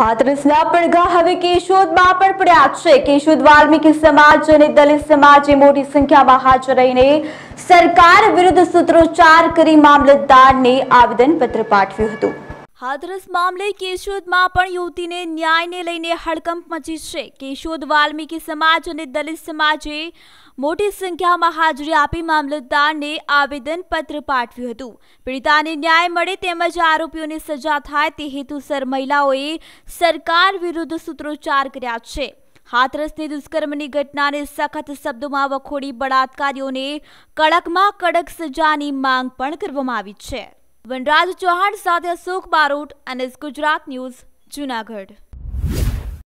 હાથરસના પડઘા હવે કેશોદમાં પણ પડ્યા છે કેશોદ વાલ્મીકી સમાજ અને દલિત સમાજે મોટી સંખ્યામાં હાજર રહીને સરકાર વિરુદ્ધ સૂત્રોચ્ચાર કરી મામલતદારને આવેદનપત્ર પાઠવ્યું હતું હાથરસ મામલે કેશોદમાં પણ યુવતીને ન્યાયને લઈને હડકંપ મચી છે કેશોદ વાલ્મીકી સમાજ અને દલિત સમાજે મોટી સંખ્યામાં હાજરી આપી મામલતદારને આવેદનપત્ર પાઠવ્યું હતું પીડિતાને ન્યાય મળે તેમજ આરોપીઓને સજા થાય તે હેતુસર મહિલાઓએ સરકાર વિરુદ્ધ સૂત્રોચ્ચાર કર્યા છે હાથરસની દુષ્કર્મની ઘટનાને સખત શબ્દોમાં વખોડી બળાત્કારીઓને કડકમાં કડક સજાની માંગ પણ કરવામાં આવી છે વનરાજ ચૌહાણ સાથે અશોક બારોટ એનએસ ગુજરાત ન્યૂઝ જૂનાગઢ